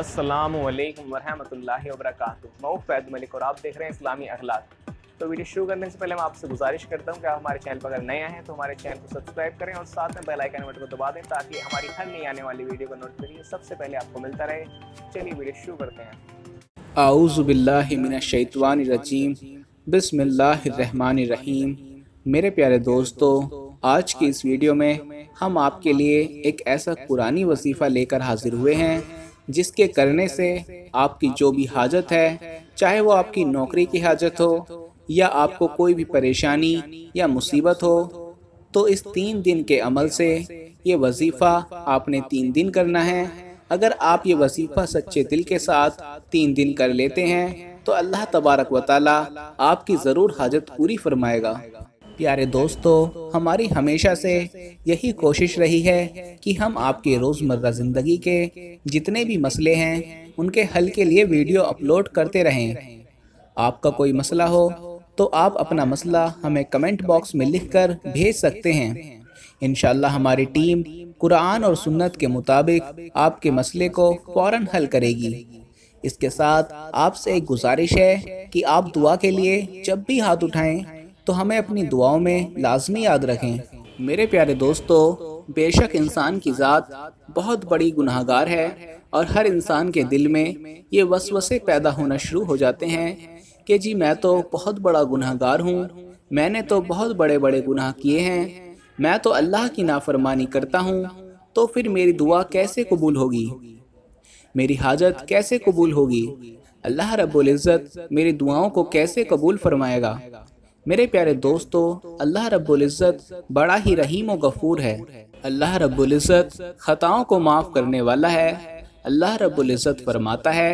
السلام علیکم ورحمۃ اللہ وبرکاتہ میں فید ملک اور آپ دیکھ رہے ہیں اسلامی اخلاق تو ویڈیو شروع کرنے سے پہلے میں آپ سے گزارش کرتا ہوں کہ آپ ہمارے چینل پر اگر نئے ہیں تو ہمارے چینل کو سبسکرائب کریں اور ساتھ میں بیل آئکن بٹن کو دبا دیں تاکہ ہماری ہر نئی آنے والی ویڈیو کا نوٹیفکیشن سب سے پہلے آپ کو ملتا رہے چلیے ویڈیو شروع کرتے ہیں اعوذ باللہ من الشیطان الرجیم بسم اللہ الرحمن الرحیم میرے پیارے دوستو آج کی اس ویڈیو میں ہم آپ کے لیے ایک ایسا قرآنی وظیفہ لے کر حاضر ہوئے ہیں جس کے کرنے سے آپ کی جو بھی حاجت ہے چاہے وہ آپ کی نوکری کی حاجت ہو یا آپ کو کوئی بھی پریشانی یا مصیبت ہو تو اس تین دن کے عمل سے یہ وظیفہ آپ نے تین دن کرنا ہے اگر آپ یہ وظیفہ سچے دل کے ساتھ تین دن کر لیتے ہیں تو اللہ تبارک و تعالی آپ کی ضرور حاجت پوری فرمائے گا پیارے دوستو ہماری ہمیشہ سے یہی کوشش رہی ہے کہ ہم آپ کے روز مرہ زندگی کے جتنے بھی مسئلے ہیں ان کے حل کے لیے ویڈیو اپلوڈ کرتے رہیں آپ کا کوئی مسئلہ ہو تو آپ اپنا مسئلہ ہمیں کمنٹ باکس میں لکھ کر بھیج سکتے ہیں انشاءاللہ ہماری ٹیم قرآن اور سنت کے مطابق آپ کے مسئلے کو فوراً حل کرے گی اس کے ساتھ آپ سے ایک گزارش ہے کہ آپ دعا کے لیے جب بھی ہاتھ اٹھائیں تو ہمیں اپنی دعاؤں میں لازمی یاد رکھیں میرے پیارے دوستو بے شک انسان کی ذات بہت بڑی گناہ گار ہے اور ہر انسان کے دل میں یہ وسوسے پیدا ہونا شروع ہو جاتے ہیں کہ جی میں تو بہت بڑا گناہ گار ہوں میں نے تو بہت بڑے بڑے گناہ کیے ہیں میں تو اللہ کی نافرمانی کرتا ہوں تو پھر میری دعا کیسے قبول ہوگی میری حاجت کیسے قبول ہوگی اللہ رب العزت میری دعاؤں کو کیسے قبول فرمائے گا میرے پیارے دوستو اللہ رب العزت بڑا ہی رحیم و غفور ہے اللہ رب العزت خطاؤں کو معاف کرنے والا ہے اللہ رب العزت فرماتا ہے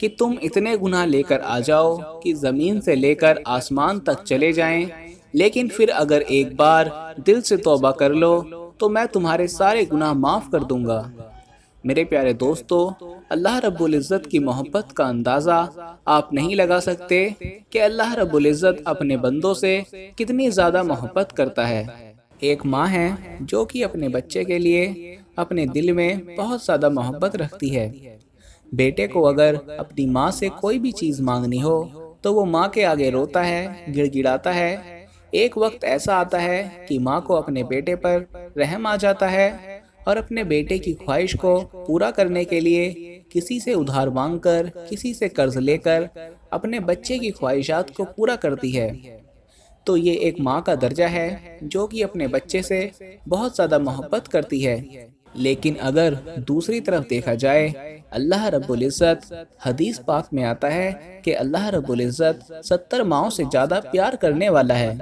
کہ تم اتنے گناہ لے کر آ جاؤ کہ زمین سے لے کر آسمان تک چلے جائیں لیکن پھر اگر ایک بار دل سے توبہ کر لو تو میں تمہارے سارے گناہ معاف کر دوں گا میرے پیارے دوستو اللہ رب العزت کی محبت کا اندازہ آپ نہیں لگا سکتے کہ اللہ رب العزت اپنے بندوں سے کتنی زیادہ محبت کرتا ہے ایک ماں ہے جو کہ اپنے بچے کے لیے اپنے دل میں بہت زیادہ محبت رکھتی ہے بیٹے کو اگر اپنی ماں سے کوئی بھی چیز مانگنی ہو تو وہ ماں کے آگے روتا ہے گڑ گڑاتا ہے ایک وقت ایسا آتا ہے کہ ماں کو اپنے بیٹے پر رحم آ جاتا ہے اور اپنے بیٹے کی خواہش کو پورا کرنے کے لیے کسی سے ادھار مانگ کر کسی سے قرض لے کر اپنے بچے کی خواہشات کو پورا کرتی ہے تو یہ ایک ماں کا درجہ ہے جو کہ اپنے بچے سے بہت زیادہ محبت کرتی ہے لیکن اگر دوسری طرف دیکھا جائے اللہ رب العزت حدیث پاک میں آتا ہے کہ اللہ رب العزت ستر ماؤں سے زیادہ پیار کرنے والا ہے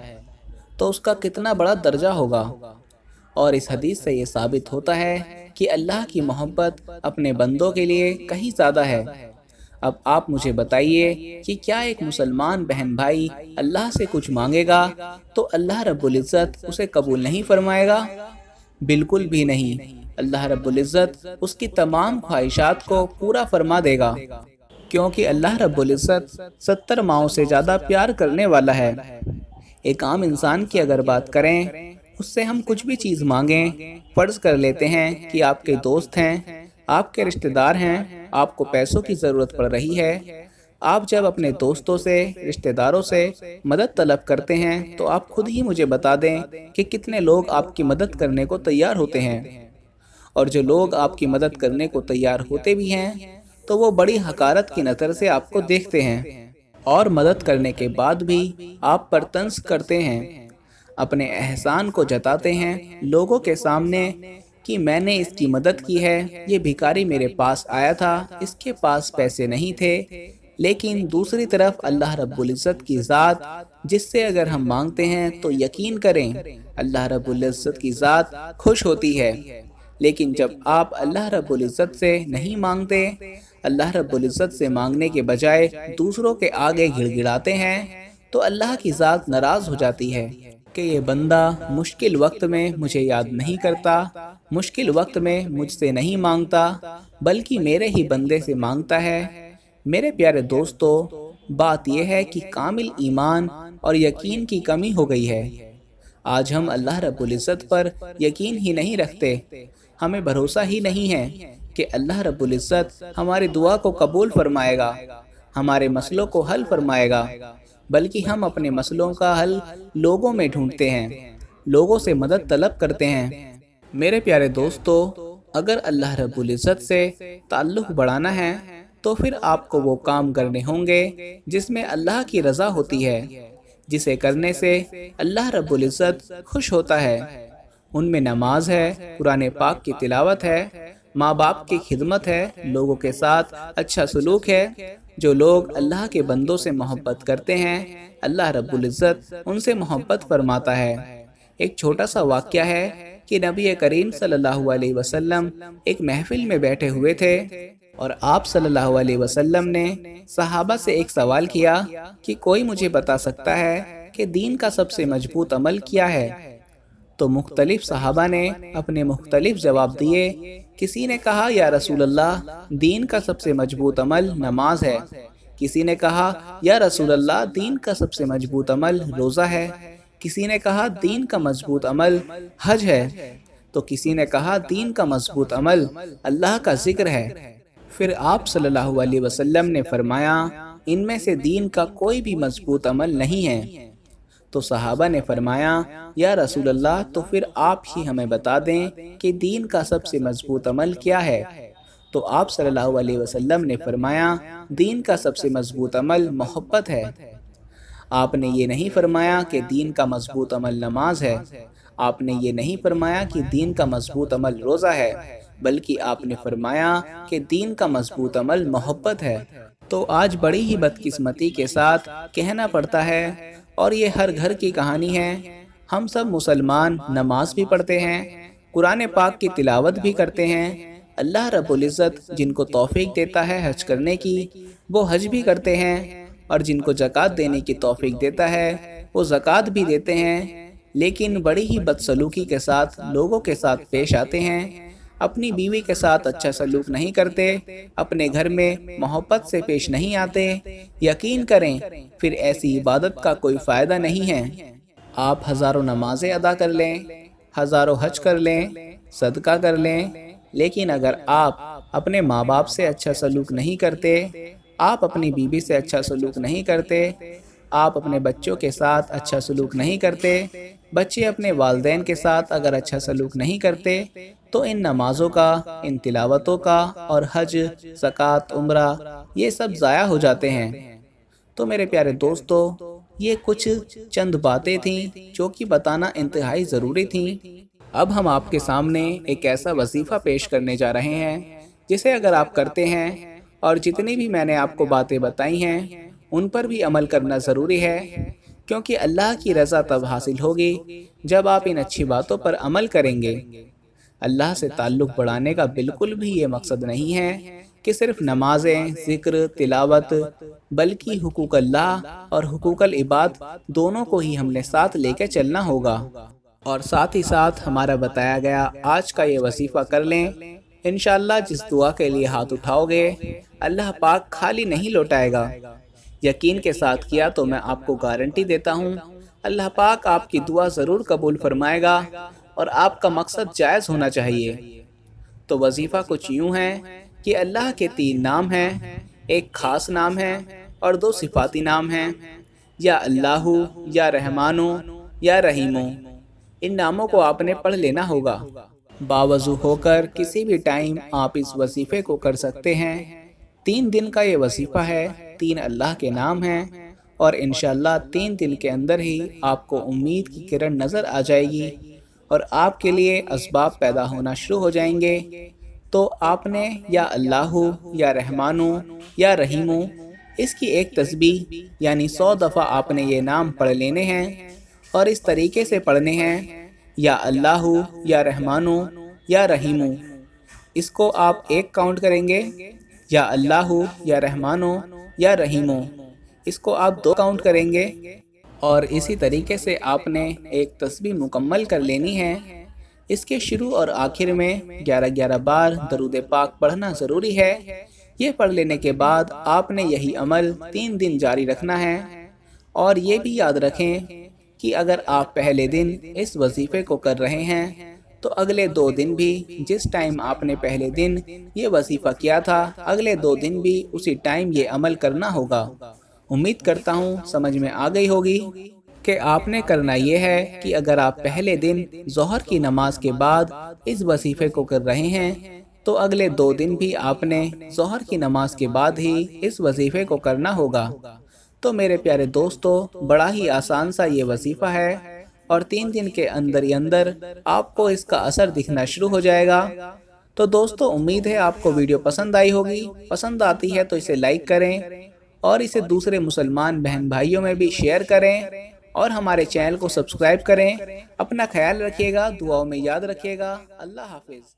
تو اس کا کتنا بڑا درجہ ہوگا اور اس حدیث سے یہ ثابت ہوتا ہے کہ اللہ کی محبت اپنے بندوں کے لیے کہیں زیادہ ہے اب آپ مجھے بتائیے کہ کیا ایک مسلمان بہن بھائی اللہ سے کچھ مانگے گا تو اللہ رب العزت اسے قبول نہیں فرمائے گا بالکل بھی نہیں اللہ رب العزت اس کی تمام خواہشات کو پورا فرما دے گا کیونکہ اللہ رب العزت ستر ماؤں سے زیادہ پیار کرنے والا ہے ایک عام انسان کی اگر بات کریں اس سے ہم کچھ بھی چیز مانگیں فرض کر لیتے ہیں کہ آپ کے دوست ہیں آپ کے رشتہ دار ہیں آپ کو پیسوں کی ضرورت پڑ رہی ہے آپ جب اپنے دوستوں سے رشتہ داروں سے مدد طلب کرتے ہیں تو آپ خود ہی مجھے بتا دیں کہ کتنے لوگ آپ کی مدد کرنے کو تیار ہوتے ہیں اور جو لوگ آپ کی مدد کرنے کو تیار ہوتے بھی ہیں تو وہ بڑی حکارت کی نظر سے آپ کو دیکھتے ہیں اور مدد کرنے کے بعد بھی آپ پر طنز کرتے ہیں اپنے احسان کو جتاتے ہیں لوگوں کے سامنے کہ میں نے اس کی مدد کی ہے یہ بھیکاری میرے پاس آیا تھا اس کے پاس پیسے نہیں تھے لیکن دوسری طرف اللہ رب العزت کی ذات جس سے اگر ہم مانگتے ہیں تو یقین کریں اللہ رب العزت کی ذات خوش ہوتی ہے لیکن جب آپ اللہ رب العزت سے نہیں مانگتے اللہ رب العزت سے مانگنے کے بجائے دوسروں کے آگے گڑ گڑاتے ہیں تو اللہ کی ذات ناراض ہو جاتی ہے کہ یہ بندہ مشکل وقت میں مجھے یاد نہیں کرتا مشکل وقت میں مجھ سے نہیں مانگتا بلکہ میرے ہی بندے سے مانگتا ہے میرے پیارے دوستو بات یہ ہے کہ کامل ایمان اور یقین کی کمی ہو گئی ہے آج ہم اللہ رب العزت پر یقین ہی نہیں رکھتے ہمیں بھروسہ ہی نہیں ہے کہ اللہ رب العزت ہماری دعا کو قبول فرمائے گا ہمارے مسئلوں کو حل فرمائے گا بلکہ ہم اپنے مسئلوں کا حل لوگوں میں ڈھونڈتے ہیں لوگوں سے مدد طلب کرتے ہیں میرے پیارے دوستو اگر اللہ رب العزت سے تعلق بڑھانا ہے تو پھر آپ کو وہ کام کرنے ہوں گے جس میں اللہ کی رضا ہوتی ہے جسے کرنے سے اللہ رب العزت خوش ہوتا ہے ان میں نماز ہے قرآن پاک کی تلاوت ہے ماں باپ کی خدمت ہے لوگوں کے ساتھ اچھا سلوک ہے جو لوگ اللہ کے بندوں سے محبت کرتے ہیں اللہ رب العزت ان سے محبت فرماتا ہے ایک چھوٹا سا واقعہ ہے کہ نبی کریم صلی اللہ علیہ وسلم ایک محفل میں بیٹھے ہوئے تھے اور آپ صلی اللہ علیہ وسلم نے صحابہ سے ایک سوال کیا کہ کوئی مجھے بتا سکتا ہے کہ دین کا سب سے مضبوط عمل کیا ہے تو مختلف صحابہ نے اپنے مختلف جواب دیے کسی نے کہا یا رسول اللہ دین کا سب سے مضبوط عمل نماز ہے کسی نے کہا یا رسول اللہ دین کا سب سے مضبوط عمل روزہ ہے کسی نے کہا دین کا مضبوط عمل حج ہے تو کسی نے کہا دین کا مضبوط عمل اللہ کا ذکر ہے پھر آپ صلی اللہ علیہ وسلم نے فرمایا ان میں سے دین کا کوئی بھی مضبوط عمل نہیں ہے تو صحابہ نے فرمایا یا رسول اللہ تو پھر آپ ہی ہمیں بتا دیں کہ دین کا سب سے مضبوط عمل کیا ہے تو آپ صلی اللہ علیہ وسلم نے فرمایا دین کا سب سے مضبوط عمل محبت ہے آپ نے یہ نہیں فرمایا کہ دین کا مضبوط عمل نماز ہے آپ نے یہ نہیں فرمایا کہ دین کا مضبوط عمل روزہ ہے بلکہ آپ نے فرمایا کہ دین کا مضبوط عمل محبت ہے تو آج بڑی ہی بدقسمتی کے ساتھ کہنا پڑتا ہے اور یہ ہر گھر کی کہانی ہے ہم سب مسلمان نماز بھی پڑھتے ہیں قرآن پاک کی تلاوت بھی کرتے ہیں اللہ رب العزت جن کو توفیق دیتا ہے حج کرنے کی وہ حج بھی کرتے ہیں اور جن کو زکوٰۃ دینے کی توفیق دیتا ہے وہ زکوٰۃ بھی دیتے ہیں لیکن بڑی ہی بدسلوکی کے ساتھ لوگوں کے ساتھ پیش آتے ہیں اپنی بیوی کے ساتھ اچھا سلوک نہیں کرتے اپنے گھر میں محبت سے پیش نہیں آتے یقین کریں پھر ایسی عبادت کا کوئی فائدہ نہیں ہے آپ ہزاروں نمازیں ادا کر لیں ہزاروں حج کر لیں صدقہ کر لیں لیکن اگر آپ اپنے ماں باپ سے اچھا سلوک نہیں کرتے آپ اپنی بیوی سے اچھا سلوک نہیں کرتے آپ اپنے بچوں کے ساتھ اچھا سلوک نہیں کرتے بچے اپنے والدین کے ساتھ اگر اچھا سلوک نہیں کرتے تو ان نمازوں کا ان تلاوتوں کا اور حج زکاة عمرہ یہ سب ضائع ہو جاتے ہیں تو میرے پیارے دوستو یہ کچھ چند باتیں تھیں جو کہ بتانا انتہائی ضروری تھیں اب ہم آپ کے سامنے ایک ایسا وظیفہ پیش کرنے جا رہے ہیں جسے اگر آپ کرتے ہیں اور جتنی بھی میں نے آپ کو باتیں بتائی ہیں ان پر بھی عمل کرنا ضروری ہے کیونکہ اللہ کی رضا تب حاصل ہوگی جب آپ ان اچھی باتوں پر عمل کریں گے اللہ سے تعلق بڑھانے کا بالکل بھی یہ مقصد نہیں ہے کہ صرف نمازیں ذکر تلاوت بلکہ حقوق اللہ اور حقوق العباد دونوں کو ہی ہم نے ساتھ لے کے چلنا ہوگا اور ساتھ ہی ساتھ ہمارا بتایا گیا آج کا یہ وصیفہ کر لیں انشاءاللہ جس دعا کے لیے ہاتھ اٹھاؤ گے اللہ پاک خالی نہیں لوٹائے گا یقین کے ساتھ کیا تو میں آپ کو گارنٹی دیتا ہوں اللہ پاک آپ کی دعا ضرور قبول فرمائے گا اور آپ کا مقصد جائز ہونا چاہیے تو وظیفہ کچھ یوں ہے کہ اللہ کے تین نام ہیں ایک خاص نام ہے اور دو صفاتی نام ہیں یا اللہ یا رحمانو یا رحیموں ان ناموں کو آپ نے پڑھ لینا ہوگا باوضو ہو کر کسی بھی ٹائم آپ اس وظیفے کو کر سکتے ہیں تین دن کا یہ وظیفہ ہے تین اللہ کے نام ہیں اور انشاءاللہ تین دن کے اندر ہی آپ کو امید کی کرن نظر آ جائے گی اور آپ کے لیے اسباب پیدا ہونا شروع ہو جائیں گے تو آپ نے یا اللہ یا رحمانو یا رحیمو اس کی ایک تسبیح یعنی سو دفعہ آپ نے یہ نام پڑھ لینے ہیں اور اس طریقے سے پڑھنے ہیں یا اللہ یا رحمانو یا رحیمو اس کو آپ ایک کاؤنٹ کریں گے یا اللہ ہو یا رحمان ہو یا رحیم ہو اس کو آپ دو کاؤنٹ کریں گے اور اسی طریقے سے آپ نے ایک تسبیح مکمل کر لینی ہے اس کے شروع اور آخر میں گیارہ گیارہ بار درود پاک پڑھنا ضروری ہے یہ پڑھ لینے کے بعد آپ نے یہی عمل تین دن جاری رکھنا ہے اور یہ بھی یاد رکھیں کہ اگر آپ پہلے دن اس وظیفے کو کر رہے ہیں تو اگلے دو دن بھی جس ٹائم آپ نے پہلے دن یہ وظیفہ کیا تھا اگلے دو دن بھی اسی ٹائم یہ عمل کرنا ہوگا امید کرتا ہوں سمجھ میں آ گئی ہوگی کہ آپ نے کرنا یہ ہے کہ اگر آپ پہلے دن ظہر کی نماز کے بعد اس وظیفے کو کر رہے ہیں تو اگلے دو دن بھی آپ نے ظہر کی نماز کے بعد ہی اس وظیفے کو کرنا ہوگا تو میرے پیارے دوستو بڑا ہی آسان سا یہ وظیفہ ہے اور تین دن کے اندر ہی اندر آپ کو اس کا اثر دکھنا شروع ہو جائے گا تو دوستو امید ہے آپ کو ویڈیو پسند آئی ہوگی پسند آتی ہے تو اسے لائک کریں اور اسے دوسرے مسلمان بہن بھائیوں میں بھی شیئر کریں اور ہمارے چینل کو سبسکرائب کریں اپنا خیال رکھیے گا دعاؤں میں یاد رکھیے گا اللہ حافظ